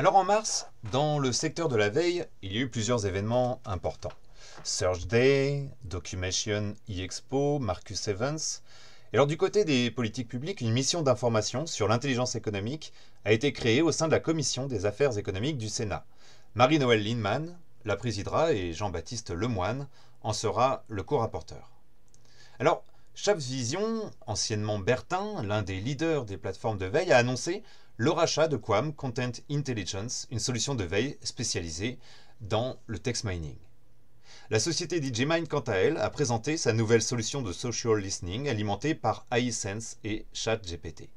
Alors en mars, dans le secteur de la veille, il y a eu plusieurs événements importants. Search Day, Documentation expo Marcus Evans. Et alors du côté des politiques publiques, une mission d'information sur l'intelligence économique a été créée au sein de la Commission des affaires économiques du Sénat. Marie-Noëlle Lindman la présidera et Jean-Baptiste Lemoine en sera le co-rapporteur. Alors, Chaps Vision, anciennement Bertin, l'un des leaders des plateformes de veille, a annoncé le rachat de Quam Content Intelligence, une solution de veille spécialisée dans le text mining. La société Digimind, quant à elle, a présenté sa nouvelle solution de social listening alimentée par iSense et ChatGPT.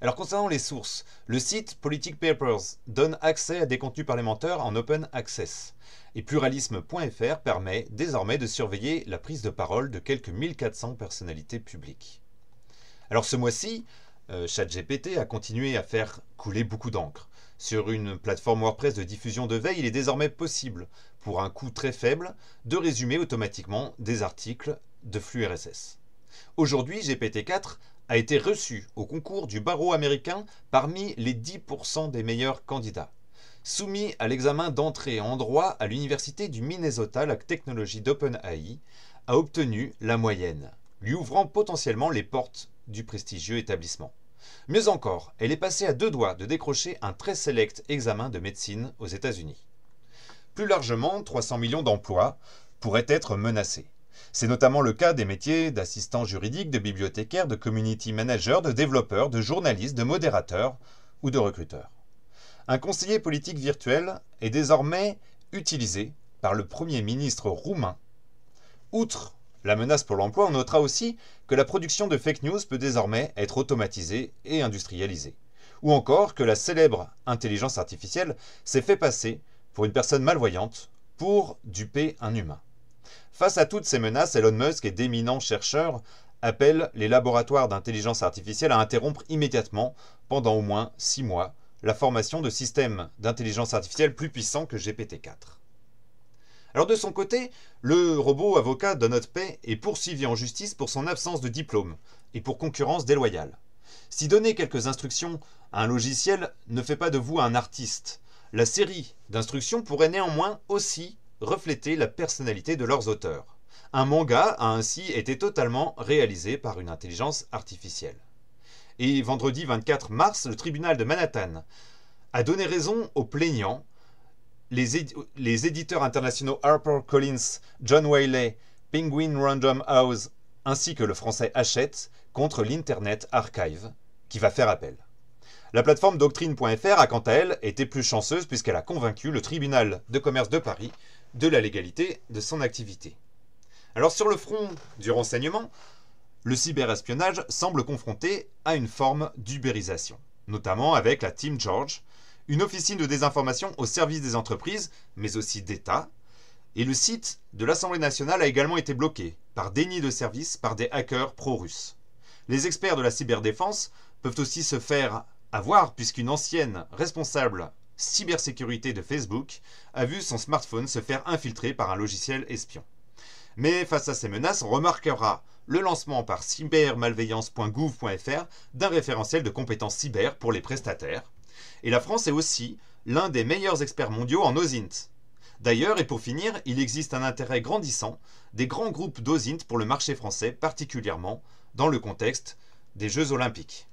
Alors concernant les sources, le site Politic Papers donne accès à des contenus parlementaires en open access. Et pluralisme.fr permet désormais de surveiller la prise de parole de quelques 1400 personnalités publiques. Alors ce mois-ci, euh, ChatGPT a continué à faire couler beaucoup d'encre. Sur une plateforme WordPress de diffusion de veille, il est désormais possible, pour un coût très faible, de résumer automatiquement des articles de flux RSS. Aujourd'hui, GPT-4 a été reçu au concours du barreau américain parmi les 10% des meilleurs candidats. Soumis à l'examen d'entrée en droit à l'université du Minnesota, la technologie d'OpenAI a obtenu la moyenne, lui ouvrant potentiellement les portes du prestigieux établissement. Mieux encore, elle est passée à deux doigts de décrocher un très sélect examen de médecine aux États-Unis. Plus largement, 300 millions d'emplois pourraient être menacés. C'est notamment le cas des métiers d'assistant juridique, de bibliothécaire, de community manager, de développeur, de journaliste, de modérateur ou de recruteur. Un conseiller politique virtuel est désormais utilisé par le Premier ministre roumain. Outre la menace pour l'emploi, notera aussi que la production de fake news peut désormais être automatisée et industrialisée. Ou encore que la célèbre intelligence artificielle s'est fait passer pour une personne malvoyante pour duper un humain. Face à toutes ces menaces, Elon Musk et d'éminents chercheurs appellent les laboratoires d'intelligence artificielle à interrompre immédiatement, pendant au moins six mois, la formation de systèmes d'intelligence artificielle plus puissants que GPT-4. Alors de son côté, le robot avocat notre Pay est poursuivi en justice pour son absence de diplôme et pour concurrence déloyale. Si donner quelques instructions à un logiciel ne fait pas de vous un artiste, la série d'instructions pourrait néanmoins aussi refléter la personnalité de leurs auteurs. Un manga a ainsi été totalement réalisé par une intelligence artificielle. Et vendredi 24 mars, le tribunal de Manhattan a donné raison aux plaignants les, éditeurs internationaux HarperCollins, John Wiley, Penguin Random House ainsi que le français Hachette contre l'Internet Archive, qui va faire appel. La plateforme doctrine.fr a quant à elle été plus chanceuse puisqu'elle a convaincu le tribunal de commerce de Paris de la légalité de son activité. Alors sur le front du renseignement, le cyberespionnage semble confronté à une forme d'ubérisation, notamment avec la Team George, une officine de désinformation au service des entreprises, mais aussi d'État. Et le site de l'Assemblée nationale a également été bloqué par déni de service par des hackers pro-russes. Les experts de la cyberdéfense peuvent aussi se faire avoir puisqu'une ancienne responsable cybersécurité de Facebook a vu son smartphone se faire infiltrer par un logiciel espion. Mais face à ces menaces, on remarquera le lancement par cybermalveillance.gouv.fr d'un référentiel de compétences cyber pour les prestataires, et la France est aussi l'un des meilleurs experts mondiaux en OSINT. D'ailleurs, et pour finir, il existe un intérêt grandissant des grands groupes d'OSINT pour le marché français, particulièrement dans le contexte des Jeux Olympiques.